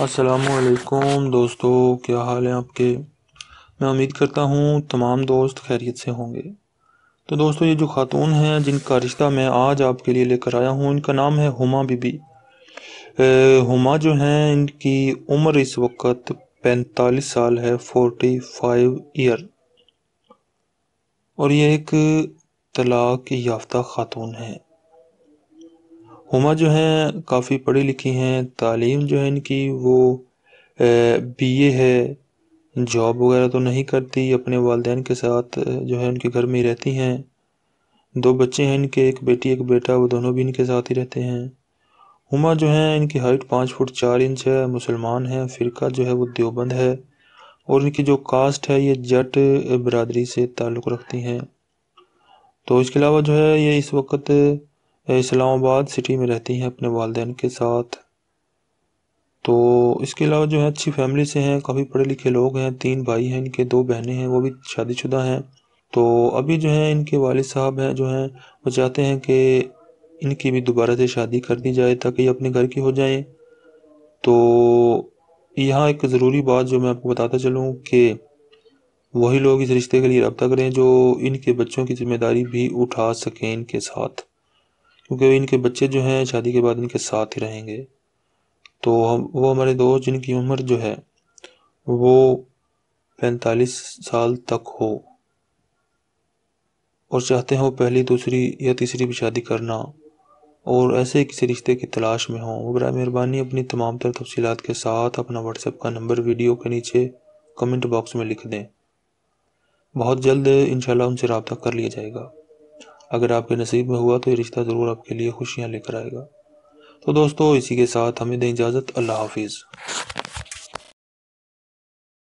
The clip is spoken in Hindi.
असलकुम दोस्तों क्या हाल है आपके मैं उम्मीद करता हूँ तमाम दोस्त खैरियत से होंगे तो दोस्तों ये जो खातून हैं जिनका रिश्ता मैं आज आपके लिए लेकर आया हूँ इनका नाम है हुमा बीबी हुमा जो हैं इनकी उम्र इस वक्त पैंतालीस साल है फोर्टी फाइव ईयर और ये एक तलाक याफ्ता खातून है हुमा जो हैं काफ़ी पढ़ी लिखी हैं तालीम जो है इनकी वो बी ए है जॉब वगैरह तो नहीं करती अपने वालदेन के साथ जो है उनके घर में ही रहती हैं दो बच्चे हैं इनके एक बेटी एक बेटा वो दोनों भी इनके साथ ही रहते हैं हुमा जो हैं इनकी हाइट पाँच फुट चार इंच है मुसलमान हैं फ़िरका जो है वो देवबंद है और इनकी जो कास्ट है ये जट बरदरी से ताल्लुक़ रखती हैं तो इसके अलावा जो है ये इस वक्त इस्लामाबाद सिटी में रहती हैं अपने वालदेन के साथ तो इसके अलावा जो है अच्छी फैमिली से हैं काफ़ी पढ़े लिखे लोग हैं तीन भाई हैं इनके दो बहनें हैं वो भी शादीशुदा हैं तो अभी जो है इनके वाल साहब हैं जो हैं वो चाहते हैं कि इनकी भी दोबारा से शादी कर दी जाए ताकि ये अपने घर की हो जाएं तो यहाँ एक ज़रूरी बात जो मैं आपको बताता चलूँ कि वही लोग इस रिश्ते के लिए रब्ता करें जो इनके बच्चों की ज़िम्मेदारी भी उठा सकें इनके साथ क्योंकि इनके बच्चे जो हैं शादी के बाद इनके साथ ही रहेंगे तो हम वो हमारे दोस्त जिनकी उम्र जो है वो पैंतालीस साल तक हो और चाहते हो पहली दूसरी या तीसरी भी शादी करना और ऐसे किसी रिश्ते की तलाश में हों वो बरा मेहरबानी अपनी तमाम तर तफसीत के साथ अपना व्हाट्सएप का नंबर वीडियो के नीचे कमेंट बॉक्स में लिख दें बहुत जल्द इन उनसे रबता कर लिया जाएगा अगर आपके नसीब में हुआ तो ये रिश्ता ज़रूर आपके लिए खुशियाँ लेकर आएगा तो दोस्तों इसी के साथ हमें दें इजाज़त अल्लाह हाफिज़